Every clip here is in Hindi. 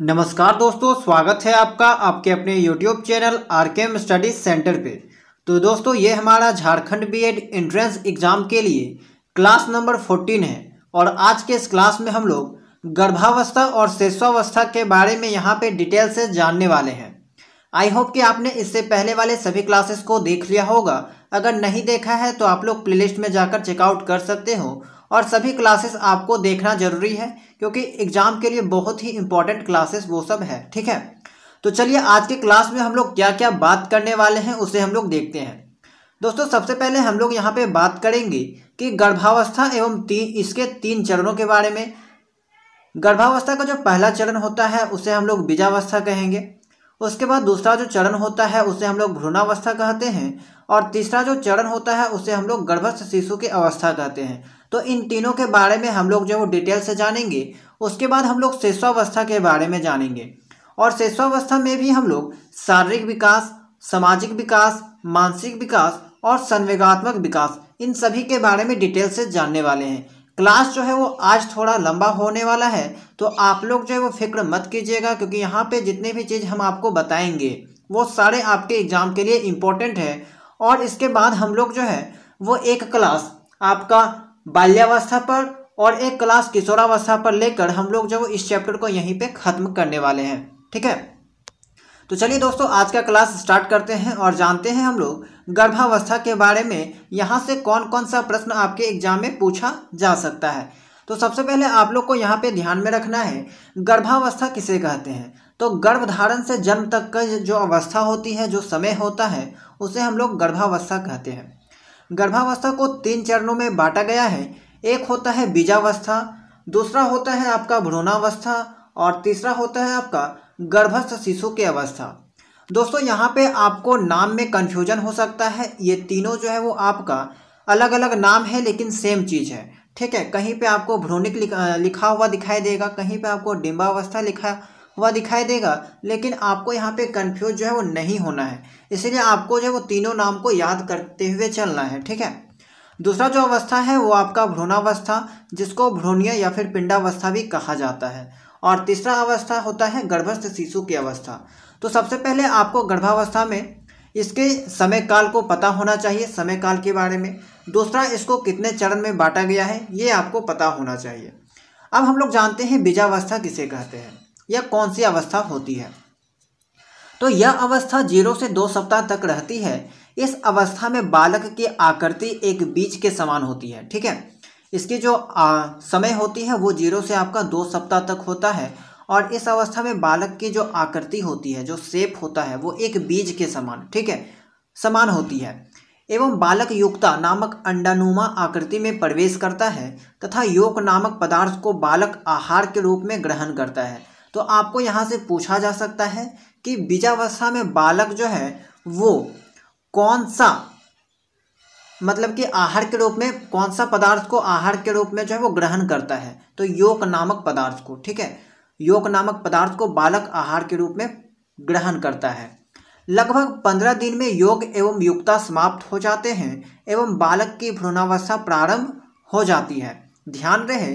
नमस्कार दोस्तों स्वागत है आपका आपके अपने YouTube channel R K M study centre पे तो दोस्तों ये हमारा झारखंड बीएड एंट्रेंस एग्ज़ाम के लिए क्लास नंबर 14 है और आज के इस क्लास में हम लोग गर्भावस्था और शेषावस्था के बारे में यहाँ पे डिटेल से जानने वाले हैं आई होप कि आपने इससे पहले वाले सभी क्लासेस को देख लिया होगा अगर नहीं देखा है तो आप लोग प्ले में जाकर चेकआउट कर सकते हो और सभी क्लासेस आपको देखना ज़रूरी है क्योंकि एग्ज़ाम के लिए बहुत ही इंपॉर्टेंट क्लासेस वो सब है ठीक है तो चलिए आज के क्लास में हम लोग क्या क्या बात करने वाले हैं उसे हम लोग देखते हैं दोस्तों सबसे पहले हम लोग यहाँ पे बात करेंगे कि गर्भावस्था एवं ती, इसके तीन चरणों के बारे में गर्भावस्था का जो पहला चरण होता है उसे हम लोग बीजावस्था कहेंगे उसके बाद दूसरा जो चरण होता है उसे हम लोग भ्रूणावस्था कहते हैं और तीसरा जो चरण होता है उसे हम लोग गर्भस्थ शिशु की अवस्था कहते हैं तो इन तीनों के बारे में हम लोग जो है वो डिटेल से जानेंगे उसके बाद हम लोग शेषावस्था के बारे में जानेंगे और शेषावस्था में भी हम लोग शारीरिक विकास सामाजिक विकास मानसिक विकास और संवेगात्मक विकास इन सभी के बारे में डिटेल से जानने वाले हैं क्लास जो है वो आज थोड़ा लंबा होने वाला है तो आप लोग जो है वो फिक्र मत कीजिएगा क्योंकि यहाँ पे जितने भी चीज़ हम आपको बताएंगे वो सारे आपके एग्ज़ाम के लिए इम्पोर्टेंट है और इसके बाद हम लोग जो है वो एक क्लास आपका बाल्यावस्था पर और एक क्लास किशोरावस्था पर लेकर हम लोग जो इस चैप्टर को यहीं पे ख़त्म करने वाले हैं ठीक है तो चलिए दोस्तों आज का क्लास स्टार्ट करते हैं और जानते हैं हम लोग गर्भावस्था के बारे में यहाँ से कौन कौन सा प्रश्न आपके एग्जाम में पूछा जा सकता है तो सबसे पहले आप लोग को यहाँ पे ध्यान में रखना है गर्भावस्था किसे कहते हैं तो गर्भधारण से जन्म तक का जो अवस्था होती है जो समय होता है उसे हम लोग गर्भावस्था कहते हैं गर्भावस्था को तीन चरणों में बांटा गया है एक होता है बीजावस्था दूसरा होता है आपका भ्रूणावस्था और तीसरा होता है आपका गर्भस्थ शिशु की अवस्था दोस्तों यहाँ पे आपको नाम में कन्फ्यूजन हो सकता है ये तीनों जो है वो आपका अलग अलग नाम है लेकिन सेम चीज़ है ठीक है कहीं पे आपको भ्रूणिक लिखा हुआ दिखाई देगा कहीं पे आपको डिम्बावस्था लिखा हुआ दिखाई देगा लेकिन आपको यहाँ पे कंफ्यूज जो है वो नहीं होना है इसीलिए आपको जो है वो तीनों नाम को याद करते हुए चलना है ठीक है दूसरा जो अवस्था है वो आपका भ्रूणावस्था जिसको भ्रूणीय या फिर पिंडावस्था भी कहा जाता है और तीसरा अवस्था होता है गर्भस्थ शिशु की अवस्था तो सबसे पहले आपको गर्भावस्था में इसके समय काल को पता होना चाहिए समय काल के बारे में दूसरा इसको कितने चरण में बांटा गया है ये आपको पता होना चाहिए अब हम लोग जानते हैं बीजावस्था किसे कहते हैं यह कौन सी अवस्था होती है तो यह अवस्था जीरो से दो सप्ताह तक रहती है इस अवस्था में बालक की आकृति एक बीज के समान होती है ठीक है इसकी जो आ, समय होती है वो जीरो से आपका दो सप्ताह तक होता है और इस अवस्था में बालक की जो आकृति होती है जो सेप होता है वो एक बीज के समान ठीक है समान होती है एवं बालक युक्ता नामक अंडानुमा आकृति में प्रवेश करता है तथा योग नामक पदार्थ को बालक आहार के रूप में ग्रहण करता है तो आपको यहाँ से पूछा जा सकता है कि बीजावस्था में बालक जो है वो कौन सा मतलब कि आहार के रूप में कौन सा पदार्थ को आहार के रूप में जो है वो ग्रहण करता है तो योग नामक पदार्थ को ठीक है योग नामक पदार्थ को बालक आहार के रूप में ग्रहण करता है लगभग पंद्रह दिन में योग एवं युक्ता समाप्त हो जाते हैं एवं बालक की भ्रूणावस्था प्रारंभ हो जाती है ध्यान रहे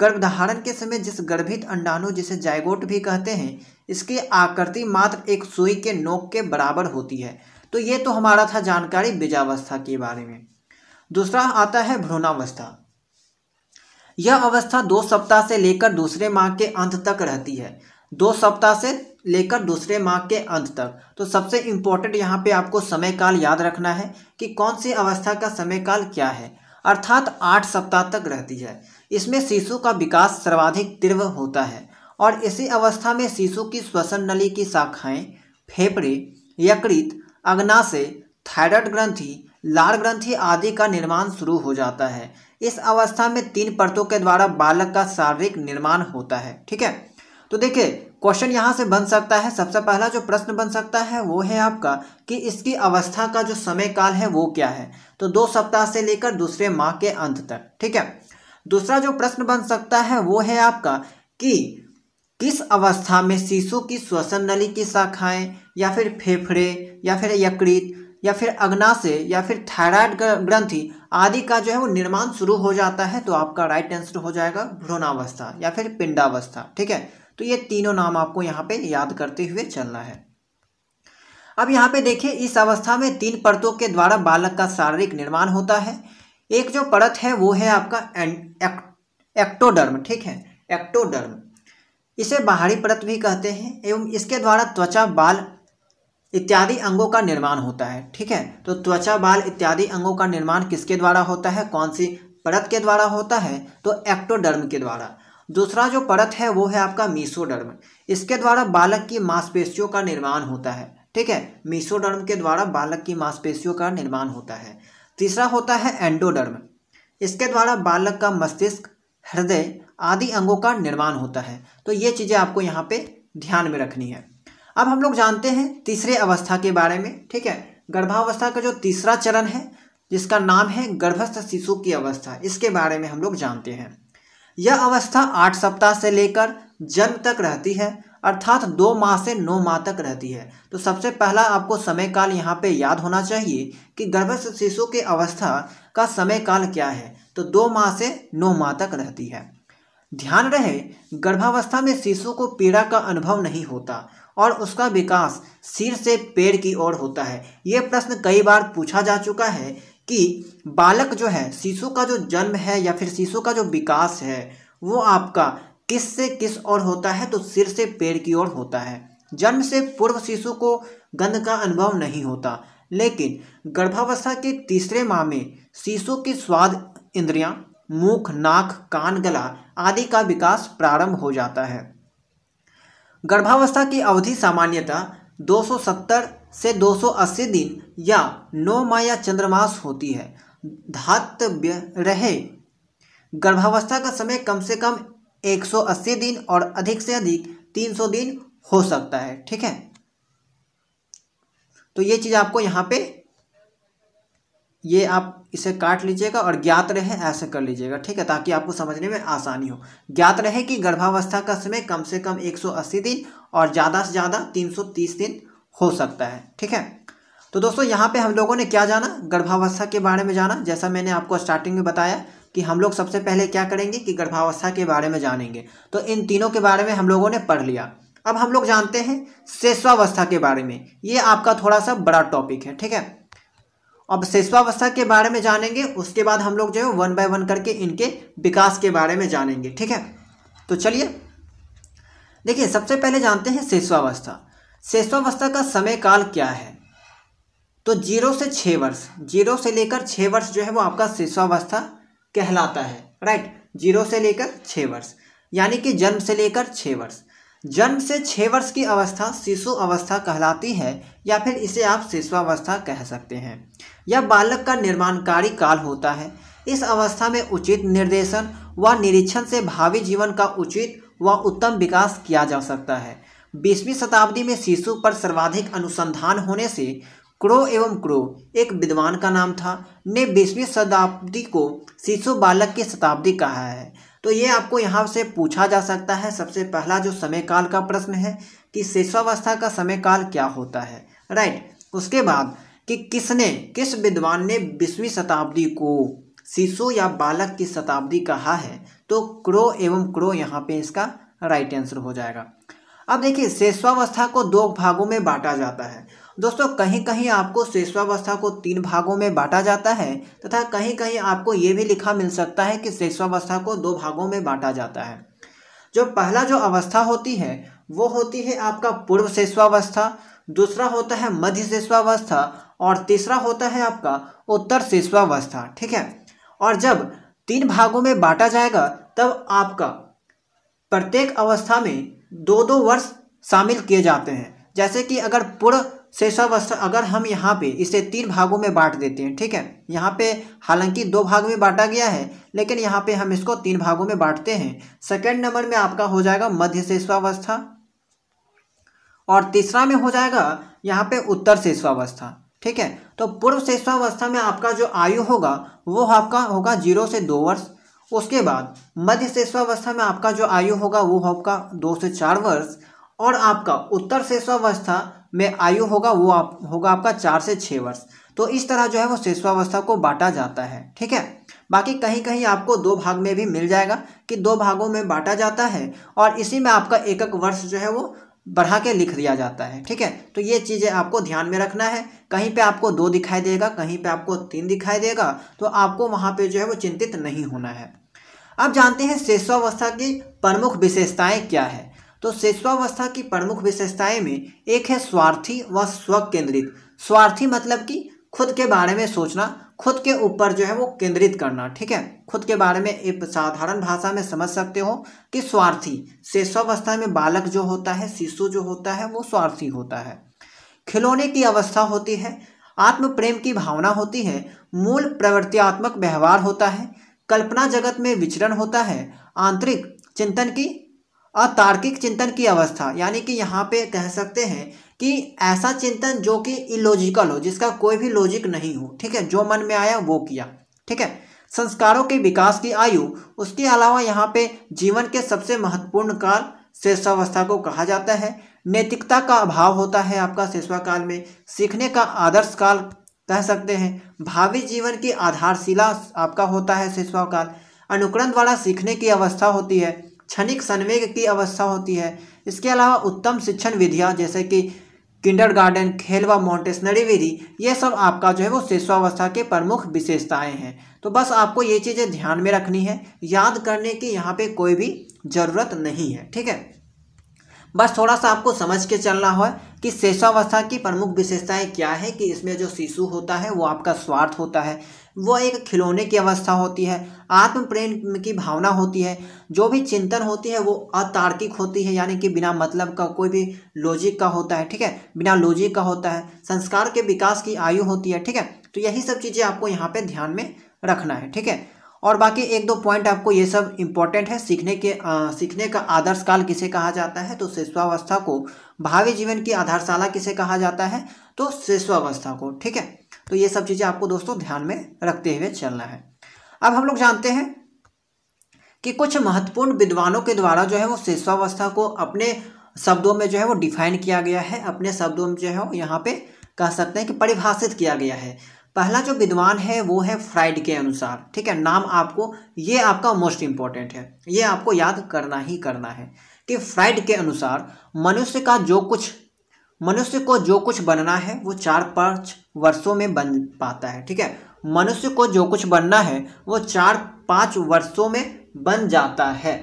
गर्भधारण के समय जिस गर्भित अंडाणु जिसे जायगोट भी कहते हैं इसकी आकृति मात्र एक सुई के नोक के बराबर होती है तो ये तो हमारा था जानकारी बीजावस्था के बारे में दूसरा आता है भ्रूणावस्था यह अवस्था दो सप्ताह से लेकर दूसरे माह के अंत तक रहती है दो सप्ताह से लेकर दूसरे माह के अंत तक तो सबसे इम्पोर्टेंट यहाँ पे आपको समय काल याद रखना है कि कौन सी अवस्था का समय काल क्या है अर्थात आठ सप्ताह तक रहती है इसमें शिशु का विकास सर्वाधिक तीव्र होता है और इसी अवस्था में शिशु की श्वसन नली की शाखाएं फेफड़े यकृत अग्नाशय थायराइड ग्रंथि लार ग्रंथि आदि का निर्माण शुरू हो जाता है इस अवस्था में तीन परतों के द्वारा बालक का शारीरिक निर्माण होता है ठीक है तो देखिए क्वेश्चन यहाँ से बन सकता है सबसे पहला जो प्रश्न बन सकता है वो है आपका कि इसकी अवस्था का जो समय काल है वो क्या है तो दो सप्ताह से लेकर दूसरे माह के अंत तक ठीक है दूसरा जो प्रश्न बन सकता है वो है आपका कि किस अवस्था में शिशु की श्वसन नली की शाखाएं या फिर फेफड़े या फिर यकृत या फिर अग्नाशय या फिर थायराइड ग्रंथि आदि का जो है वो निर्माण शुरू हो जाता है तो आपका राइट आंसर हो जाएगा भ्रूणावस्था या फिर पिंडावस्था ठीक है तो ये तीनों नाम आपको यहाँ पे याद करते हुए चलना है अब यहाँ पे देखिए इस अवस्था में तीन परतों के द्वारा बालक का शारीरिक निर्माण होता है एक जो परत है वो है आपका एक, एक्टोडर्म ठीक है एक्टोडर्म इसे बाहरी परत भी कहते हैं एवं इसके द्वारा त्वचा बाल इत्यादि अंगों का निर्माण होता है ठीक है तो त्वचा बाल इत्यादि अंगों का निर्माण किसके द्वारा होता है कौन सी परत के द्वारा होता है तो एक्टोडर्म के द्वारा दूसरा जो परत है वो है आपका मीसोडर्म इसके द्वारा बालक की मांसपेशियों का निर्माण होता है ठीक है मीसोडर्म के द्वारा बालक की मांसपेशियों का निर्माण होता है तीसरा होता है एंडोडर्म इसके द्वारा बालक का मस्तिष्क हृदय आदि अंगों का निर्माण होता है तो ये चीज़ें आपको यहाँ पे ध्यान में रखनी है अब हम लोग जानते हैं तीसरे अवस्था के बारे में ठीक है गर्भावस्था का जो तीसरा चरण है जिसका नाम है गर्भस्थ शिशु की अवस्था इसके बारे में हम लोग जानते हैं यह अवस्था आठ सप्ताह से लेकर जन्म तक रहती है अर्थात दो माह से नौ माह तक रहती है तो सबसे पहला आपको समय काल यहाँ पे याद होना चाहिए कि गर्भस्थ शिशु की अवस्था का समय काल क्या है तो दो माह से नौ माह तक रहती है ध्यान रहे गर्भावस्था में शिशु को पीड़ा का अनुभव नहीं होता और उसका विकास सिर से पेड़ की ओर होता है ये प्रश्न कई बार पूछा जा चुका है कि बालक जो है शिशु का जो जन्म है या फिर शिशु का जो विकास है वो आपका किस से किस ओर होता है तो सिर से पेड़ की ओर होता है जन्म से पूर्व शिशु को गंध का अनुभव नहीं होता लेकिन गर्भावस्था के तीसरे माह में शिशु की स्वाद इंद्रियां, मुख नाक कान गला आदि का विकास प्रारंभ हो जाता है गर्भावस्था की अवधि सामान्यतः 270 से 280 दिन या नौ माह या चंद्रमास होती है धातव्य रहे गर्भावस्था का समय कम से कम 180 दिन और अधिक से अधिक 300 दिन हो सकता है ठीक है तो ये चीज़ आपको यहाँ पे ये आप इसे काट लीजिएगा और ज्ञात रहे ऐसे कर लीजिएगा ठीक है ताकि आपको समझने में आसानी हो ज्ञात रहे कि गर्भावस्था का समय कम से कम 180 दिन और ज़्यादा से ज़्यादा 330 दिन हो सकता है ठीक है तो दोस्तों यहाँ पे हम लोगों ने क्या जाना गर्भावस्था के बारे में जाना जैसा मैंने आपको स्टार्टिंग में बताया कि हम लोग सबसे पहले क्या करेंगे कि गर्भावस्था के बारे में जानेंगे तो इन तीनों के बारे में हम लोगों ने पढ़ लिया अब हम लोग जानते हैं शेषवावस्था के बारे में ये आपका थोड़ा सा बड़ा टॉपिक है ठीक है अब शेषवावस्था के बारे में जानेंगे उसके बाद हम लोग जो है वन बाय वन करके इनके विकास के बारे में जानेंगे ठीक है तो चलिए देखिए सबसे पहले जानते हैं शेष्वावस्था शेषवावस्था का समय काल क्या है तो जीरो से छः वर्ष जीरो से लेकर छः वर्ष जो है वो आपका शेषावस्था कहलाता है राइट जीरो से लेकर छः वर्ष यानी कि जन्म से लेकर छः वर्ष जन्म से छः वर्ष की अवस्था शिशु अवस्था कहलाती है या फिर इसे आप शिशुअवस्था कह सकते हैं यह बालक का निर्माणकारी काल होता है इस अवस्था में उचित निर्देशन व निरीक्षण से भावी जीवन का उचित व उत्तम विकास किया जा सकता है बीसवीं शताब्दी में शिशु पर सर्वाधिक अनुसंधान होने से क्रो एवं क्रो एक विद्वान का नाम था ने बीसवीं शताब्दी को शिशु बालक की शताब्दी कहा है तो ये आपको यहाँ से पूछा जा सकता है सबसे पहला जो समय काल का प्रश्न है कि शिशुअवस्था का समय काल क्या होता है राइट उसके बाद कि किसने किस विद्वान ने बीसवीं शताब्दी को शिशु या बालक की शताब्दी कहा है तो क्रो एवं क्रो यहाँ पे इसका राइट आंसर हो जाएगा अब देखिए शेषावस्था को दो भागों में बांटा जाता है दोस्तों कहीं कहीं आपको शेषवावस्था को तीन भागों में बांटा जाता है तथा कहीं कहीं आपको ये भी लिखा मिल सकता है कि शेषवावस्था को दो भागों में बांटा जाता है जो पहला जो अवस्था होती है वो होती है आपका पूर्व शेषवावस्था दूसरा होता है मध्य शेषवावस्था और तीसरा होता है आपका उत्तर शेषवावस्था ठीक है और जब तीन भागों में बांटा जाएगा तब आपका प्रत्येक अवस्था में दो दो वर्ष शामिल किए जाते हैं जैसे कि अगर पूर्व शेषावस्था अगर हम यहाँ पे इसे तीन भागों में बांट देते हैं ठीक है यहाँ पे हालांकि दो भाग में बांटा गया है लेकिन यहाँ पे हम इसको तीन भागों में बांटते हैं सेकेंड नंबर में आपका हो जाएगा मध्य शेषवावस्था और तीसरा में हो जाएगा यहाँ पे उत्तर शेषवावस्था ठीक है तो पूर्व शेषवावस्था में आपका जो आयु होगा वो आपका होगा जीरो से दो वर्ष उसके बाद मध्य शेषवावस्था में आपका जो आयु होगा वो आपका दो से चार वर्ष और आपका उत्तर शेषवावस्था में आयु होगा वो आप होगा आपका चार से छः वर्ष तो इस तरह जो है वो शेषवावस्था को बांटा जाता है ठीक है बाकी कहीं कहीं आपको दो भाग में भी मिल जाएगा कि दो भागों में बांटा जाता है और इसी में आपका एक एक वर्ष जो है वो बढ़ा के लिख दिया जाता है ठीक है तो ये चीज़ें आपको ध्यान में रखना है कहीं पे आपको दो दिखाई देगा कहीं पे आपको तीन दिखाई देगा तो आपको वहाँ पे जो है वो चिंतित नहीं होना है अब जानते हैं शेषावस्था की प्रमुख विशेषताएं क्या है तो शेषवावस्था की प्रमुख विशेषताएं में एक है स्वार्थी व स्व केंद्रित स्वार्थी मतलब कि खुद के बारे में सोचना खुद के ऊपर जो है वो केंद्रित करना ठीक है खुद के बारे में एक साधारण भाषा में समझ सकते हो कि स्वार्थी शेषवावस्था में बालक जो होता है शिशु जो होता है वो स्वार्थी होता है खिलौने की अवस्था होती है आत्म प्रेम की भावना होती है मूल प्रवृत्तियात्मक व्यवहार होता है कल्पना जगत में विचरण होता है आंतरिक चिंतन की अतार्किक चिंतन की अवस्था यानी कि यहाँ पे कह सकते हैं कि ऐसा चिंतन जो कि इलॉजिकल हो जिसका कोई भी लॉजिक नहीं हो ठीक है जो मन में आया वो किया ठीक है संस्कारों के विकास की आयु उसके अलावा यहाँ पे जीवन के सबसे महत्वपूर्ण काल शेषावस्था को कहा जाता है नैतिकता का अभाव होता है आपका शेषवा काल में सीखने का आदर्श काल कह सकते हैं भावी जीवन की आधारशिला आपका होता है शेषवा काल अनुकरण द्वारा सीखने की अवस्था होती है क्षणिक संवेग की अवस्था होती है इसके अलावा उत्तम शिक्षण विधियाँ जैसे कि किंडर गार्डन खेल व विधि ये सब आपका जो है वो शिशुअवस्था के प्रमुख विशेषताएं हैं तो बस आपको ये चीज़ें ध्यान में रखनी है याद करने की यहाँ पे कोई भी ज़रूरत नहीं है ठीक है बस थोड़ा सा आपको समझ के चलना हो कि शेषावस्था की प्रमुख विशेषताएं क्या है कि इसमें जो शिशु होता है वो आपका स्वार्थ होता है वह एक खिलौने की अवस्था होती है आत्म प्रेम की भावना होती है जो भी चिंतन होती है वो अतार्किक होती है यानी कि बिना मतलब का कोई भी लॉजिक का होता है ठीक है बिना लॉजिक का होता है संस्कार के विकास की आयु होती है ठीक है तो यही सब चीज़ें आपको यहाँ पर ध्यान में रखना है ठीक है और बाकी एक दो पॉइंट आपको ये सब इम्पॉर्टेंट है सीखने के आ, सीखने का आदर्श काल किसे कहा जाता है तो शिष्वावस्था को भावी जीवन की आधारशाला किसे कहा जाता है तो शिशुअवस्था को ठीक है तो ये सब चीज़ें आपको दोस्तों ध्यान में रखते हुए चलना है अब हम लोग जानते हैं कि कुछ महत्वपूर्ण विद्वानों के द्वारा जो है वो शेषावस्था को अपने शब्दों में जो है वो डिफाइन किया गया है अपने शब्दों में जो है वो यहाँ पे कह सकते हैं कि परिभाषित किया गया है पहला जो विद्वान है वो है फ्राइड के अनुसार ठीक है नाम आपको ये आपका मोस्ट इम्पॉर्टेंट है ये आपको याद करना ही करना है कि फ्राइड के अनुसार मनुष्य का जो कुछ मनुष्य को जो कुछ बनना है वो चार पाँच वर्षों में बन पाता है ठीक है मनुष्य को जो कुछ बनना है वो चार पाँच वर्षों में बन जाता है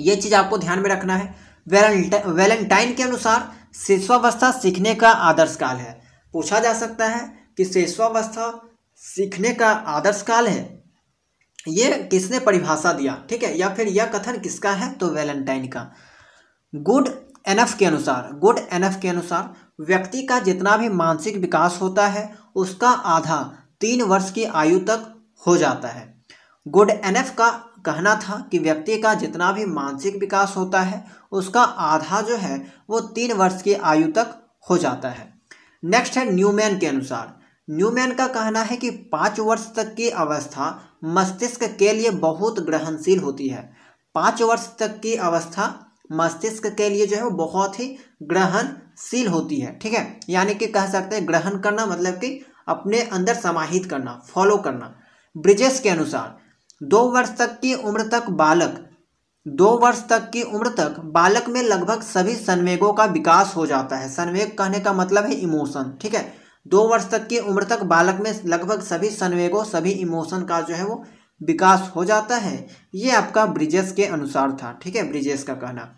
ये चीज़ आपको ध्यान में रखना है वैलेंटाइन के अनुसार शेषवावस्था सीखने का आदर्श काल है पूछा जा सकता है कि शेषवावस्था सीखने का आदर्श काल है ये किसने परिभाषा दिया ठीक है या फिर यह कथन किसका है तो वैलेंटाइन का गुड एनएफ के अनुसार गुड एनएफ के अनुसार व्यक्ति का जितना भी मानसिक विकास होता है उसका आधा तीन वर्ष की आयु तक हो जाता है गुड एनएफ का कहना था कि व्यक्ति का जितना भी मानसिक विकास होता है उसका आधा जो है वो तीन वर्ष की आयु तक हो जाता है नेक्स्ट है न्यूमैन के अनुसार न्यूमैन का कहना है कि पाँच वर्ष तक की अवस्था मस्तिष्क के लिए बहुत ग्रहणशील होती है पाँच वर्ष तक की अवस्था मस्तिष्क के लिए जो है वो बहुत ही ग्रहणशील होती है ठीक है यानी कि कह सकते हैं ग्रहण करना मतलब कि अपने अंदर समाहित करना फॉलो करना ब्रिजेस के अनुसार दो वर्ष तक की उम्र तक बालक दो वर्ष तक की उम्र तक बालक में लगभग सभी संवेगों का विकास हो जाता है संवेग कहने का मतलब है इमोशन ठीक है दो वर्ष तक की उम्र तक बालक में लगभग सभी संवेगों सभी इमोशन का जो है वो विकास हो जाता है ये आपका ब्रिजेस के अनुसार था ठीक है ब्रिजेस का कहना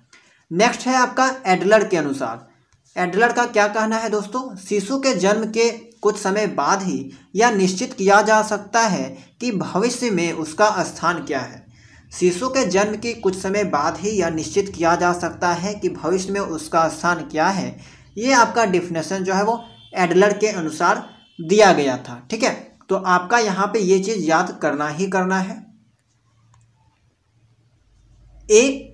नेक्स्ट है आपका एडलर के अनुसार एडलर का क्या कहना है दोस्तों शिशु के जन्म के कुछ समय बाद ही यह निश्चित किया जा सकता है कि भविष्य में उसका स्थान क्या है शिशु के जन्म के कुछ समय बाद ही यह निश्चित किया जा सकता है कि भविष्य में उसका स्थान क्या है ये आपका डिफिनेशन जो है वो एडलर के अनुसार दिया गया था ठीक है तो आपका यहाँ पे ये चीज़ याद करना ही करना है एक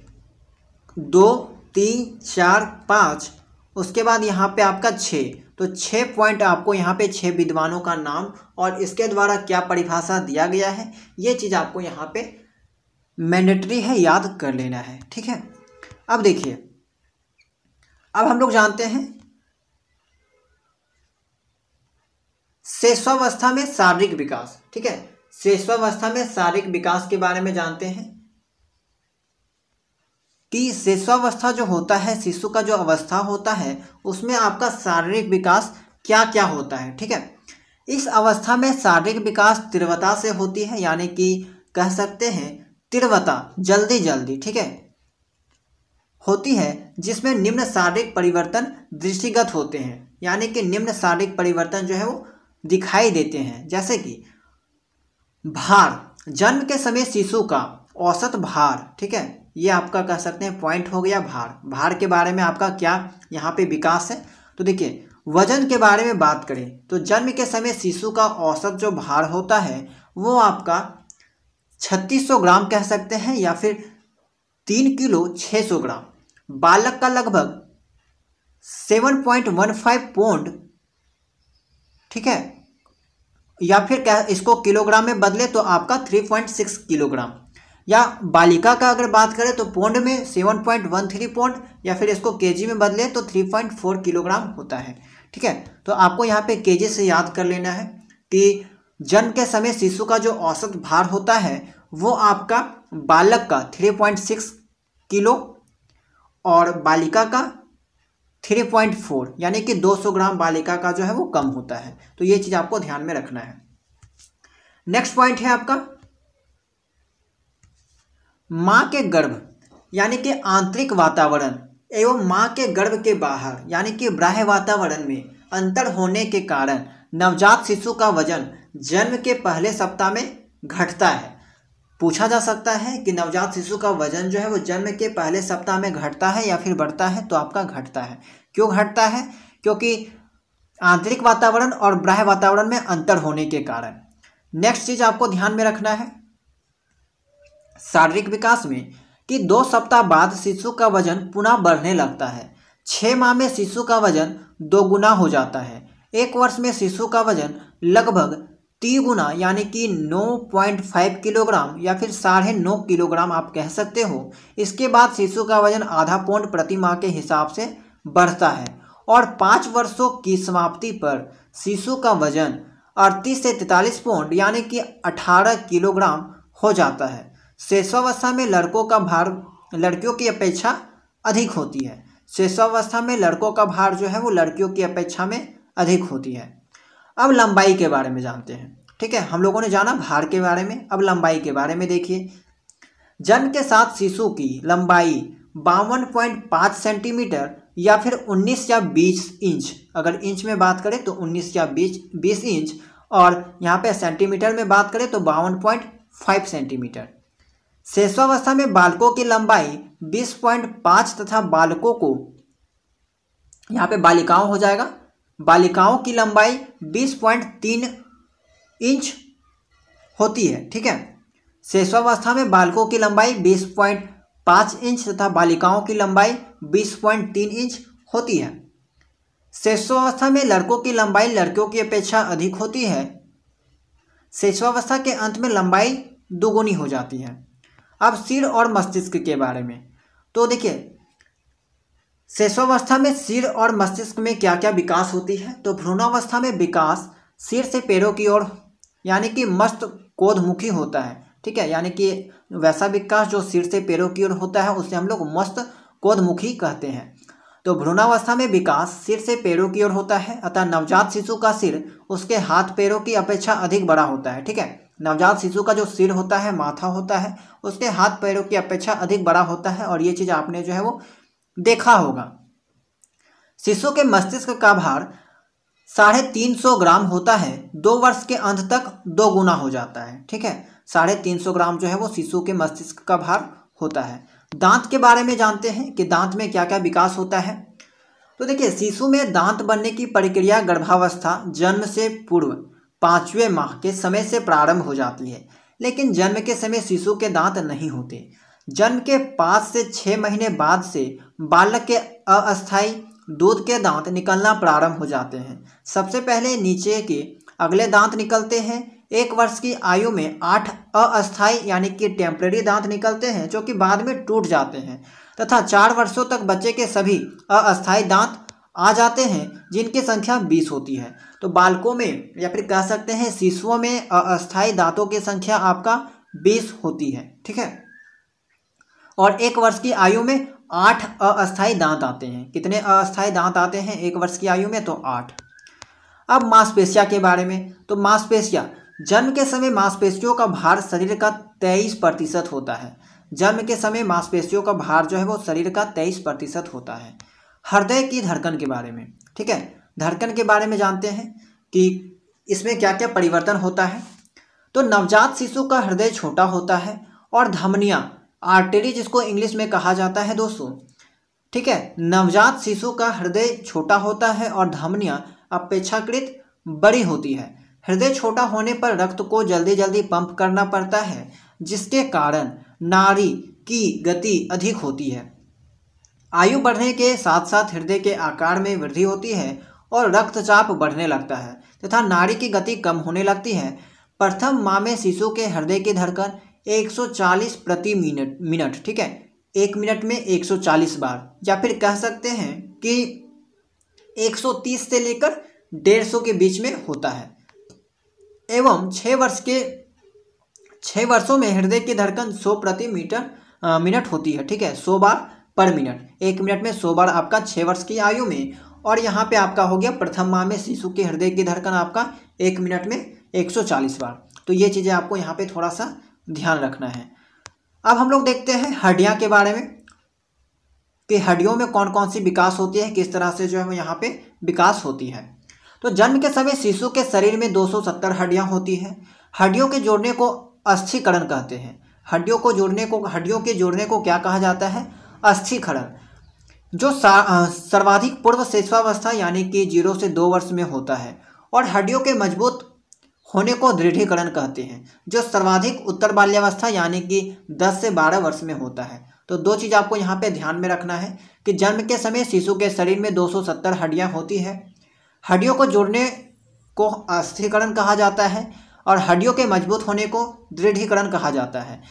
दो तीन चार पाँच उसके बाद यहाँ पे आपका छः तो छः पॉइंट आपको यहाँ पे छः विद्वानों का नाम और इसके द्वारा क्या परिभाषा दिया गया है ये चीज़ आपको यहाँ पे मैंडेटरी है याद कर लेना है ठीक है अब देखिए अब हम लोग जानते हैं शेषवावस्था में शारीरिक विकास ठीक है शेषवावस्था में शारीरिक विकास के बारे में जानते हैं कि शिशुअवस्था जो होता है शिशु का जो अवस्था होता है उसमें आपका शारीरिक विकास क्या क्या होता है ठीक है इस अवस्था में शारीरिक विकास तीव्रता से होती है यानी कि कह सकते हैं तीव्रता जल्दी जल्दी ठीक है होती है जिसमें निम्न शारीरिक परिवर्तन दृष्टिगत होते हैं यानी कि निम्न शारीरिक परिवर्तन जो है वो दिखाई देते हैं जैसे कि भार जन्म के समय शिशु का औसत भार ठीक है ये आपका कह सकते हैं पॉइंट हो गया भार भार के बारे में आपका क्या यहाँ पे विकास है तो देखिए वजन के बारे में बात करें तो जन्म के समय शिशु का औसत जो भार होता है वो आपका 3600 ग्राम कह सकते हैं या फिर तीन किलो 600 ग्राम बालक का लगभग 7.15 पौंड ठीक है या फिर कह इसको किलोग्राम में बदले तो आपका 3.6 किलोग्राम या बालिका का अगर बात करें तो पौंड में seven point one three pound या फिर इसको जी में बदले तो थ्री पॉइंट फोर किलोग्राम होता है ठीक है तो आपको यहाँ पे जी से याद कर लेना है कि जन्म के समय शिशु का जो औसत भार होता है वो आपका बालक का थ्री पॉइंट सिक्स किलो और बालिका का थ्री पॉइंट फोर यानी कि दो सौ ग्राम बालिका का जो है वो कम होता है तो ये चीज़ आपको ध्यान में रखना है नेक्स्ट पॉइंट है आपका माँ के गर्भ यानी कि आंतरिक वातावरण एवं माँ के गर्भ के बाहर यानी कि ब्राह्य वातावरण में अंतर होने के कारण नवजात शिशु का वजन जन्म के पहले सप्ताह में घटता है पूछा जा सकता है कि नवजात शिशु का वजन जो है वो जन्म के पहले सप्ताह में घटता है या फिर बढ़ता है तो आपका घटता है क्यों घटता है क्योंकि आंतरिक वातावरण और बाह्य वातावरण में अंतर होने के कारण नेक्स्ट चीज़ आपको ध्यान में रखना है शारीरिक विकास में कि दो सप्ताह बाद शिशु का वजन पुनः बढ़ने लगता है छः माह में शिशु का वजन दोगुना हो जाता है एक वर्ष में शिशु का वजन लगभग तीन गुना यानी कि 9.5 किलोग्राम या फिर साढ़े नौ किलोग्राम आप कह सकते हो इसके बाद शिशु का वजन आधा पौंड प्रति माह के हिसाब से बढ़ता है और पाँच वर्षों की समाप्ति पर शिशु का वजन अड़तीस से तैतालीस पौंड यानी कि 18 किलोग्राम हो जाता है शेषावस्था में लड़कों का भार लड़कियों की अपेक्षा अधिक होती है शेषावस्था में लड़कों का भार जो है वो लड़कियों की अपेक्षा में अधिक होती है अब लंबाई के बारे में जानते हैं ठीक है हम लोगों ने जाना भार के बारे में अब लंबाई के बारे में देखिए जन्म के साथ शिशु की लंबाई बावन पॉइंट पाँच सेंटीमीटर या फिर उन्नीस या बीस इंच अगर इंच में बात करें तो उन्नीस या बीस बीस इंच और यहाँ पे सेंटीमीटर में बात करें तो बावन पॉइंट फाइव सेंटीमीटर शेषावस्था में बालकों की लंबाई 20.5 तथा बालकों को यहाँ पे बालिकाओं हो जाएगा बालिकाओं की लंबाई 20.3 इंच होती है ठीक है शेषावस्था में बालकों की लंबाई 20.5 इंच तथा बालिकाओं की लंबाई 20.3 इंच होती है शेषावस्था में लड़कों की लंबाई लड़कियों की अपेक्षा अधिक होती है शेषावस्था के अंत में लंबाई दुगुनी हो जाती है अब सिर और मस्तिष्क के बारे में तो देखिए शेषावस्था में सिर और मस्तिष्क में क्या क्या विकास होती है तो भ्रूणावस्था में विकास सिर से पैरों की ओर यानी कि मस्त कोधमुखी होता है ठीक है यानी कि वैसा विकास जो सिर से पैरों की ओर होता है उसे हम लोग मस्त कोधमुखी कहते हैं तो भ्रूणावस्था में विकास सिर से पैरों की ओर होता है अतः नवजात शिशु का सिर उसके हाथ पैरों की अपेक्षा अधिक बड़ा होता है ठीक है नवजात शिशु का जो सिर होता है माथा होता है उसके हाथ पैरों की अपेक्षा अधिक बड़ा होता है और ये चीज़ आपने जो है वो देखा होगा शिशु के मस्तिष्क का भार साढ़े तीन सौ ग्राम होता है दो वर्ष के अंत तक दो गुना हो जाता है ठीक है साढ़े तीन सौ ग्राम जो है वो शिशु के मस्तिष्क का भार होता है दांत के बारे में जानते हैं कि दांत में क्या क्या विकास होता है तो देखिए शिशु में दांत बनने की प्रक्रिया गर्भावस्था जन्म से पूर्व पाँचवें माह के समय से प्रारंभ हो जाती है लेकिन जन्म के समय शिशु के दांत नहीं होते जन्म के पाँच से छः महीने बाद से बालक के अस्थायी दूध के दांत निकलना प्रारंभ हो जाते हैं सबसे पहले नीचे के अगले दांत निकलते हैं एक वर्ष की आयु में आठ अस्थायी यानी कि टेम्प्रेरी दांत निकलते हैं जो कि बाद में टूट जाते हैं तथा चार वर्षों तक बच्चे के सभी अस्थायी दांत आ जाते हैं जिनकी संख्या बीस होती है तो बालकों में या फिर कह सकते हैं शिशुओं में अस्थायी दांतों की संख्या आपका बीस होती है ठीक है और एक वर्ष की आयु में आठ अस्थायी दांत आते हैं कितने अस्थायी दांत आते हैं एक वर्ष की आयु में तो आठ अब मांसपेशिया के बारे में तो मांसपेशिया जन्म के समय मांसपेशियों का भार शरीर का तेईस प्रतिशत होता है जन्म के समय मांसपेशियों का भार जो है वो शरीर का तेईस प्रतिशत होता है हृदय की धड़कन के बारे में ठीक है धड़कन के बारे में जानते हैं कि इसमें क्या क्या परिवर्तन होता है तो नवजात शिशु का हृदय छोटा होता है और धमनियाँ आर्टेरी जिसको इंग्लिश में कहा जाता है दोस्तों ठीक है नवजात शिशु का हृदय छोटा होता है और धमनियाँ अपेक्षाकृत बड़ी होती है हृदय छोटा होने पर रक्त को जल्दी जल्दी पंप करना पड़ता है जिसके कारण नारी की गति अधिक होती है आयु बढ़ने के साथ साथ हृदय के आकार में वृद्धि होती है और रक्तचाप बढ़ने लगता है तथा नाड़ी की गति कम होने लगती है प्रथम माह में शिशु के हृदय की धड़कन 140 प्रति मिनट मिनट ठीक है एक मिनट में 140 बार या फिर कह सकते हैं कि 130 से लेकर 150 के बीच में होता है एवं छः वर्ष के छः वर्षों में हृदय की धड़कन 100 प्रति मीटर मिनट होती है ठीक है 100 बार पर मिनट एक मिनट में सौ बार आपका छः वर्ष की आयु में और यहाँ पे आपका हो गया प्रथम माह में शिशु के हृदय की धड़कन आपका एक मिनट में 140 बार तो ये चीज़ें आपको यहाँ पे थोड़ा सा ध्यान रखना है अब हम लोग देखते हैं हड्डियाँ के बारे में कि हड्डियों में कौन कौन सी विकास होती है किस तरह से जो है यहाँ पे विकास होती है तो जन्म के समय शिशु के शरीर में सत्तर हड्डियाँ होती हैं हड्डियों के जोड़ने को अस्थिकरण कहते हैं हड्डियों को जोड़ने को हड्डियों के जोड़ने को क्या कहा जाता है अस्थि खड़न जो सर्वाधिक पूर्व शेषवावस्था यानी कि जीरो से दो वर्ष में होता है और हड्डियों के मजबूत होने को दृढ़ीकरण कहते हैं जो सर्वाधिक उत्तर बाल्यावस्था यानी कि 10 से 12 वर्ष में होता है तो दो चीज़ आपको यहाँ पे ध्यान में रखना है कि जन्म के समय शिशु के शरीर में 270 हड्डियाँ होती है हड्डियों को जोड़ने को अस्थिकरण कहा जाता है और हड्डियों के मजबूत होने को दृढ़ीकरण कहा जाता है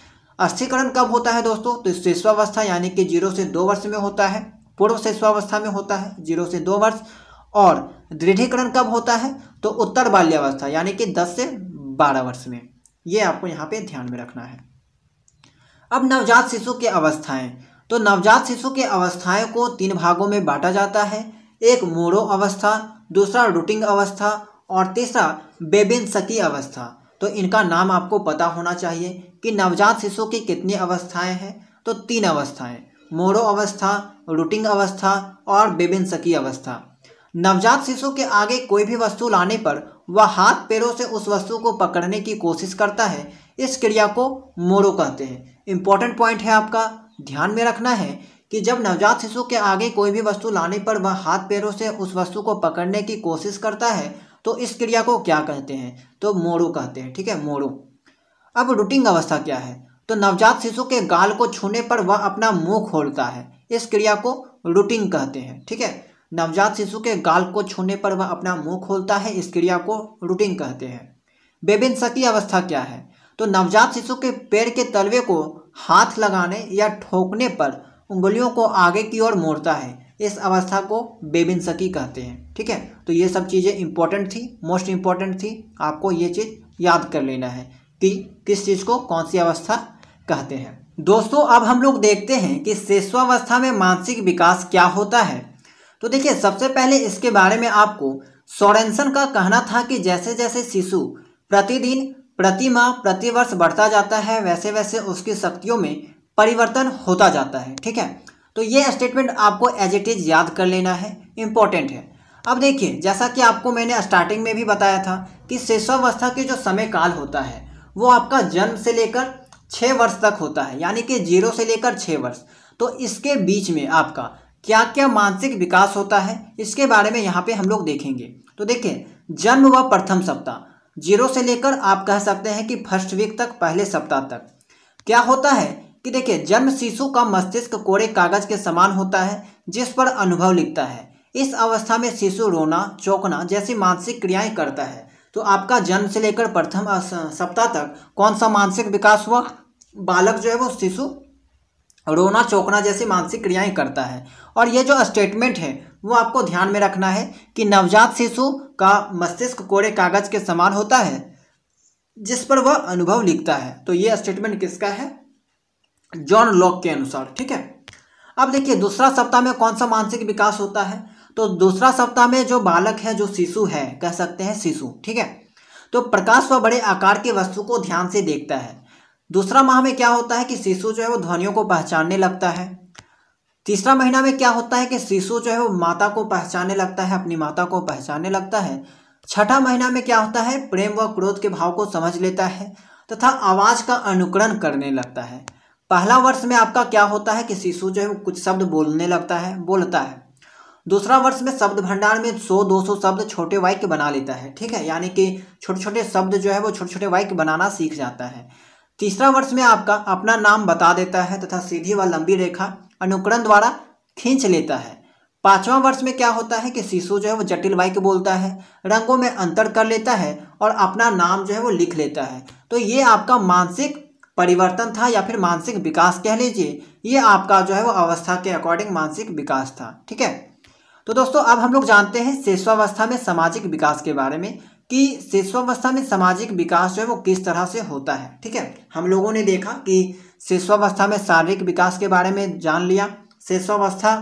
अस्थिकरण कब होता है दोस्तों तो शिशुअवस्था यानी कि जीरो से दो वर्ष में होता है पूर्व शिशुअवस्था में होता है जीरो से दो वर्ष और दृढ़ीकरण कब होता है तो उत्तर बाल्यावस्था यानी कि दस से बारह वर्ष में ये आपको यहाँ पे ध्यान में रखना है अब नवजात शिशु की अवस्थाएं तो नवजात शिशु की अवस्थाएं को तीन भागों में बांटा जाता है एक मोड़ो अवस्था दूसरा रूटिंग अवस्था और तीसरा बेबिन सकी अवस्था तो इनका नाम आपको पता होना चाहिए कि नवजात शिशु की कितनी अवस्थाएं हैं तो तीन अवस्थाएं मोड़ो अवस्था रूटिंग अवस्था और सकी अवस्था नवजात शिशु के आगे कोई भी वस्तु लाने पर वह हाथ पैरों से उस वस्तु को पकड़ने की कोशिश करता है इस क्रिया को मोड़ो कहते हैं इंपॉर्टेंट पॉइंट है आपका ध्यान में रखना है कि जब नवजात शिशु के आगे कोई भी वस्तु लाने पर वह हाथ पैरों से उस वस्तु को पकड़ने की कोशिश करता है तो इस क्रिया को क्या कहते हैं तो मोड़ू कहते हैं ठीक है मोड़ू अब रूटिंग अवस्था क्या है तो नवजात शिशु के गाल को छूने पर वह अपना मुंह खोलता है इस क्रिया को रूटिंग कहते हैं ठीक है नवजात शिशु के गाल को छूने पर वह अपना मुंह खोलता है इस क्रिया को रूटिंग कहते हैं बेबिन सकी अवस्था क्या है तो नवजात शिशु के पेड़ के तलवे को हाथ लगाने या ठोकने पर उंगलियों को आगे की ओर मोड़ता है इस अवस्था को बेबिनसकी कहते हैं ठीक है तो ये सब चीज़ें इंपॉर्टेंट थी मोस्ट इम्पॉर्टेंट थी आपको ये चीज़ याद कर लेना है कि किस चीज़ को कौन सी अवस्था कहते हैं दोस्तों अब हम लोग देखते हैं कि शेषवावस्था में मानसिक विकास क्या होता है तो देखिए सबसे पहले इसके बारे में आपको सोरेंसन का कहना था कि जैसे जैसे शिशु प्रतिदिन प्रति माह प्रतिवर्ष बढ़ता जाता है वैसे वैसे उसकी शक्तियों में परिवर्तन होता जाता है ठीक है तो ये स्टेटमेंट आपको एज इट इज़ याद कर लेना है इंपॉर्टेंट है अब देखिए जैसा कि आपको मैंने स्टार्टिंग में भी बताया था कि शेषावस्था के जो समय काल होता है वो आपका जन्म से लेकर छः वर्ष तक होता है यानी कि जीरो से लेकर छः वर्ष तो इसके बीच में आपका क्या क्या मानसिक विकास होता है इसके बारे में यहाँ पे हम लोग देखेंगे तो देखिए जन्म व प्रथम सप्ताह जीरो से लेकर आप कह सकते हैं कि फर्स्ट वीक तक पहले सप्ताह तक क्या होता है कि देखिए जन्म शिशु का मस्तिष्क कोरे कागज के समान होता है जिस पर अनुभव लिखता है इस अवस्था में शिशु रोना चौंकना जैसी मानसिक क्रियाएं करता है तो आपका जन्म से लेकर प्रथम सप्ताह तक कौन सा मानसिक विकास हुआ बालक जो है वो शिशु रोना चौंकना जैसी मानसिक क्रियाएं करता है और ये जो स्टेटमेंट है वो आपको ध्यान में रखना है कि नवजात शिशु का मस्तिष्क कोरे कागज के समान होता है जिस पर वह अनुभव लिखता है तो ये स्टेटमेंट किसका है जॉन लॉक के अनुसार ठीक है अब देखिए दूसरा सप्ताह में कौन सा मानसिक विकास होता है तो दूसरा सप्ताह में जो बालक है जो शिशु है कह सकते हैं शिशु ठीक है तो प्रकाश व बड़े आकार की वस्तु को ध्यान से देखता है दूसरा माह में क्या होता है कि शिशु जो है वो ध्वनियों को पहचानने लगता है तीसरा महीना में क्या होता है कि शिशु जो है वो माता को पहचानने लगता है अपनी माता को पहचानने लगता है छठा महीना में क्या होता है प्रेम व क्रोध के भाव को समझ लेता है तथा आवाज़ का अनुकरण करने लगता है पहला वर्ष में आपका क्या होता है कि शिशु जो है वो कुछ शब्द बोलने लगता है बोलता है दूसरा वर्ष में शब्द भंडार में 100-200 शब्द छोटे वाक्य बना लेता है ठीक है यानी कि छोटे छोटे शब्द जो है वो छोटे छोटे वाक्य बनाना सीख जाता है तीसरा वर्ष में आपका अपना नाम बता देता है तथा सीधी व लंबी रेखा अनुकरण द्वारा खींच लेता है पांचवा वर्ष में क्या होता है कि शिशु जो है वो जटिल वाक्य बोलता है रंगों में अंतर कर लेता है और अपना नाम जो है वो लिख लेता है तो ये आपका मानसिक परिवर्तन था या फिर मानसिक विकास कह लीजिए ये आपका जो है वो अवस्था के अकॉर्डिंग मानसिक विकास था ठीक है तो दोस्तों अब हम लोग जानते हैं शेषवावस्था में सामाजिक विकास के बारे में कि शेषवावस्था में सामाजिक विकास जो है वो किस तरह से होता है ठीक है हम लोगों ने देखा कि शेषवावस्था में शारीरिक विकास के बारे में जान लिया शेषवावस्था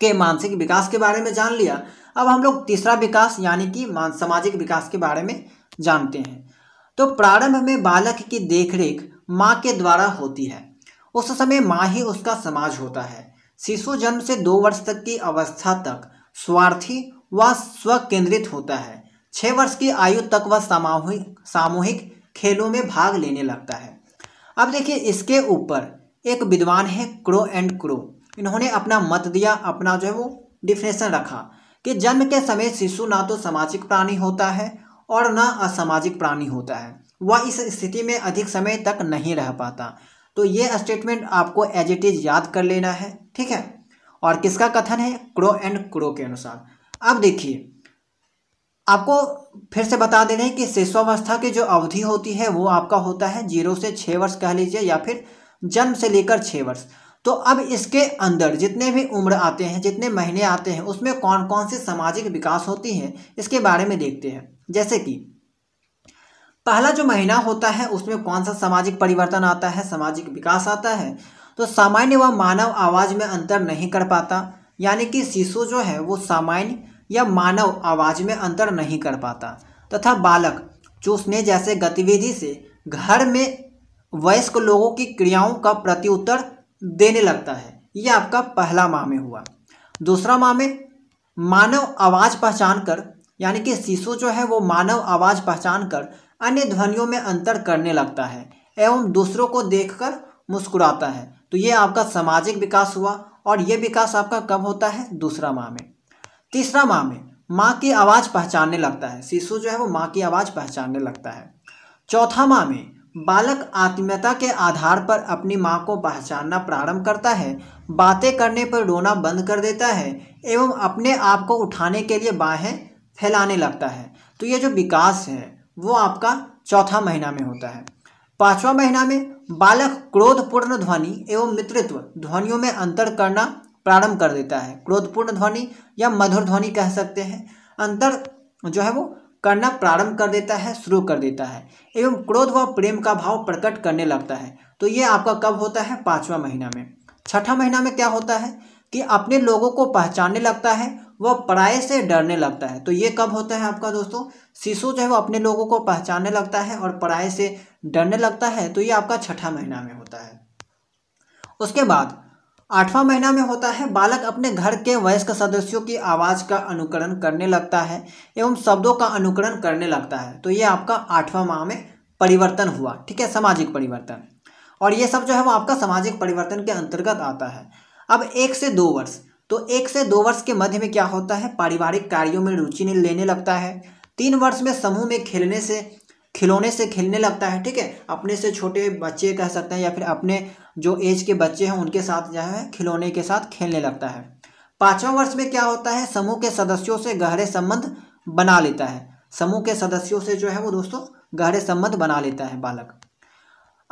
के मानसिक विकास के बारे में जान लिया अब हम लोग तीसरा विकास यानी कि सामाजिक विकास के बारे में जानते हैं तो प्रारंभ में बालक की देखरेख माँ के द्वारा होती है उस समय माँ ही उसका समाज होता है शिशु जन्म से दो वर्ष तक की अवस्था तक स्वार्थी व स्वकेंद्रित होता है छः वर्ष की आयु तक वह सामूहिक सामूहिक खेलों में भाग लेने लगता है अब देखिए इसके ऊपर एक विद्वान है क्रो एंड क्रो इन्होंने अपना मत दिया अपना जो है वो डिफिनेशन रखा कि जन्म के समय शिशु ना तो सामाजिक प्राणी होता है और न असामाजिक प्राणी होता है वह इस स्थिति में अधिक समय तक नहीं रह पाता तो ये स्टेटमेंट आपको एज इट इज़ याद कर लेना है ठीक है और किसका कथन है क्रो एंड क्रो के अनुसार अब देखिए आपको फिर से बता दे रहे हैं कि शिशुअवस्था की जो अवधि होती है वो आपका होता है जीरो से छः वर्ष कह लीजिए या फिर जन्म से लेकर छः वर्ष तो अब इसके अंदर जितने भी उम्र आते हैं जितने महीने आते हैं उसमें कौन कौन से सामाजिक विकास होती है इसके बारे में देखते हैं जैसे कि पहला जो महीना होता है उसमें कौन सा सामाजिक परिवर्तन आता है सामाजिक विकास आता है तो सामान्य व मानव आवाज़ में अंतर नहीं कर पाता यानी कि शिशु जो है वो सामान्य या मानव आवाज़ में अंतर नहीं कर पाता तथा बालक चूसने जैसे गतिविधि से घर में वयस्क लोगों की क्रियाओं का प्रत्युत्तर देने लगता है ये आपका पहला माह में हुआ दूसरा माह में मानव आवाज़ पहचान कर यानी कि शिशु जो है वो मानव आवाज़ पहचान कर अन्य ध्वनियों में अंतर करने लगता है एवं दूसरों को देखकर मुस्कुराता है तो ये आपका सामाजिक विकास हुआ और ये विकास आपका कब होता है दूसरा माह में तीसरा माह में माँ की आवाज़ पहचानने लगता है शिशु जो है वो माँ की आवाज़ पहचानने लगता है चौथा माह में बालक आत्मीयता के आधार पर अपनी माँ को पहचानना प्रारंभ करता है बातें करने पर रोना बंद कर देता है एवं अपने आप को उठाने के लिए बाहें फैलाने लगता है तो ये जो विकास है वो आपका चौथा महीना में होता है पांचवा महीना में बालक क्रोधपूर्ण ध्वनि एवं मित्रित्व ध्वनियों में अंतर करना प्रारंभ कर देता है क्रोधपूर्ण ध्वनि या मधुर ध्वनि कह सकते हैं अंतर जो है वो करना प्रारंभ कर देता है शुरू कर देता है एवं क्रोध व प्रेम का भाव प्रकट करने लगता है तो ये आपका कब होता है पाँचवा महीना में छठा महीना में क्या होता है कि अपने लोगों को पहचानने लगता है वह पराये से डरने लगता है तो ये कब होता है आपका दोस्तों शिशु जो है वो अपने लोगों को पहचानने लगता है और पराये से डरने लगता है तो ये आपका छठा महीना में होता है उसके बाद आठवां महीना में होता है बालक अपने घर के वयस्क सदस्यों की आवाज़ का अनुकरण करने लगता है एवं शब्दों का अनुकरण करने लगता है तो ये आपका आठवां माह में परिवर्तन हुआ ठीक है सामाजिक परिवर्तन और ये सब जो है वो आपका सामाजिक परिवर्तन के अंतर्गत आता है अब एक से दो वर्ष तो एक से दो वर्ष के मध्य में क्या होता है पारिवारिक कार्यों में रुचि लेने लगता है तीन वर्ष में समूह में खेलने से खिलौने से खेलने लगता है ठीक है अपने से छोटे बच्चे कह सकते हैं या फिर अपने जो एज के बच्चे हैं उनके साथ जो है खिलौने के साथ खेलने लगता है पाँचवा वर्ष में क्या होता है समूह के सदस्यों से गहरे संबंध बना लेता है समूह के सदस्यों से जो है वो दोस्तों गहरे संबंध बना लेता है बालक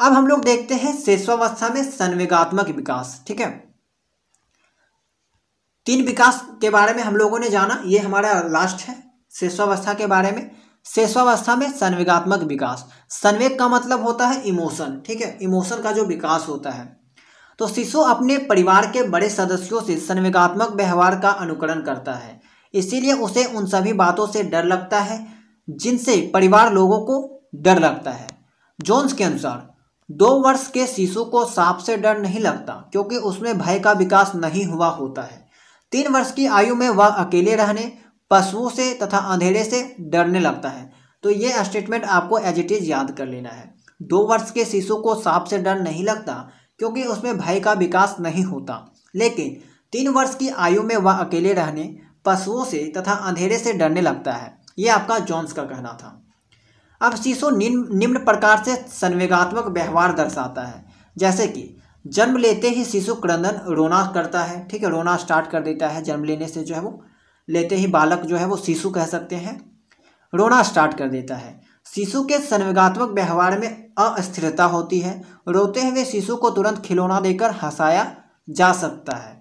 अब हम लोग देखते हैं शेषवावस्था में संवेगात्मक विकास ठीक है तीन विकास के बारे में हम लोगों ने जाना ये हमारा लास्ट है शेषावस्था के बारे में शेषावस्था में संवेगात्मक विकास संवेग का मतलब होता है इमोशन ठीक है इमोशन का जो विकास होता है तो शिशु अपने परिवार के बड़े सदस्यों से संवेगात्मक व्यवहार का अनुकरण करता है इसीलिए उसे उन सभी बातों से डर लगता है जिनसे परिवार लोगों को डर लगता है जोन्स के अनुसार दो वर्ष के शिशु को सांप से डर नहीं लगता क्योंकि उसमें भय का विकास नहीं हुआ होता है तीन वर्ष की आयु में वह अकेले रहने पशुओं से तथा अंधेरे से डरने लगता है तो ये स्टेटमेंट आपको एज इट इज़ याद कर लेना है दो वर्ष के शिशु को सांप से डर नहीं लगता क्योंकि उसमें भय का विकास नहीं होता लेकिन तीन वर्ष की आयु में वह अकेले रहने पशुओं से तथा अंधेरे से डरने लगता है ये आपका जॉन्स का कहना था अब शिशु निम्न निम्न प्रकार से संवेगात्मक व्यवहार दर्शाता है जैसे कि जन्म लेते ही शिशु क्रंदन रोना करता है ठीक है रोना स्टार्ट कर देता है जन्म लेने से जो है वो लेते ही बालक जो है वो शिशु कह सकते हैं रोना स्टार्ट कर देता है शिशु के संवेगात्मक व्यवहार में अस्थिरता होती है रोते हुए शिशु को तुरंत खिलौना देकर हंसाया जा सकता है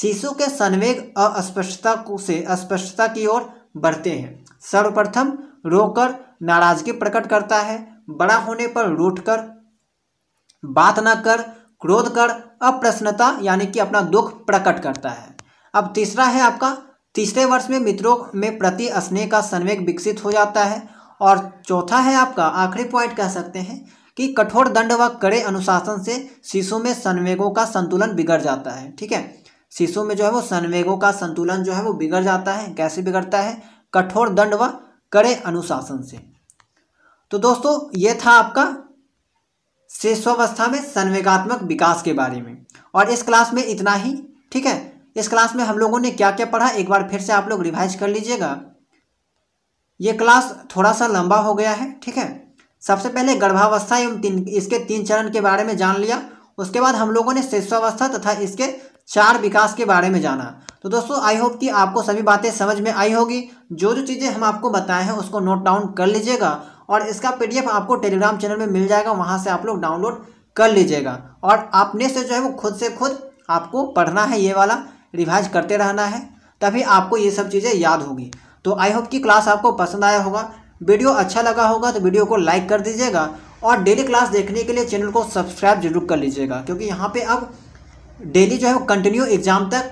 शिशु के संवेग अस्पष्टता से अस्पष्टता की ओर बढ़ते हैं सर्वप्रथम रोकर नाराजगी प्रकट करता है बड़ा होने पर रूठ कर बात न कर क्रोध कर अप्रसन्नता यानी कि अपना दुख प्रकट करता है अब तीसरा है आपका तीसरे वर्ष में मित्रों में प्रति स्नेह का संवेग विकसित हो जाता है और चौथा है आपका आखिरी पॉइंट कह सकते हैं कि कठोर दंड व कड़े अनुशासन से शिशु में संवेगों का संतुलन बिगड़ जाता है ठीक है शिशु में जो है वो संवेगों का संतुलन जो है वो बिगड़ जाता है कैसे बिगड़ता है कठोर दंड व कड़े अनुशासन से तो दोस्तों ये था आपका शेषावस्था में संवेगात्मक विकास के बारे में और इस क्लास में इतना ही ठीक है इस क्लास में हम लोगों ने क्या क्या पढ़ा एक बार फिर से आप लोग रिवाइज कर लीजिएगा ये क्लास थोड़ा सा लंबा हो गया है ठीक है सबसे पहले गर्भावस्था एवं तीन इसके तीन चरण के बारे में जान लिया उसके बाद हम लोगों ने शेषावस्था तथा इसके चार विकास के बारे में जाना तो दोस्तों आई होप कि आपको सभी बातें समझ में आई होगी जो जो चीज़ें हम आपको बताए हैं उसको नोट डाउन कर लीजिएगा और इसका पी आपको टेलीग्राम चैनल में मिल जाएगा वहाँ से आप लोग डाउनलोड कर लीजिएगा और आपने से जो है वो खुद से खुद आपको पढ़ना है ये वाला रिवाइज करते रहना है तभी आपको ये सब चीज़ें याद होगी तो आई होप कि क्लास आपको पसंद आया होगा वीडियो अच्छा लगा होगा तो वीडियो को लाइक कर दीजिएगा और डेली क्लास देखने के लिए चैनल को सब्सक्राइब जरूर कर लीजिएगा क्योंकि यहाँ पे अब डेली जो है वो कंटिन्यू एग्ज़ाम तक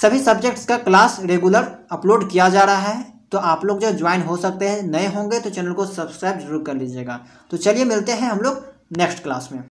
सभी सब्जेक्ट्स का क्लास रेगुलर अपलोड किया जा रहा है तो आप लोग जो ज्वाइन हो सकते हैं नए होंगे तो चैनल को सब्सक्राइब जरूर कर लीजिएगा तो चलिए मिलते हैं हम लोग नेक्स्ट क्लास में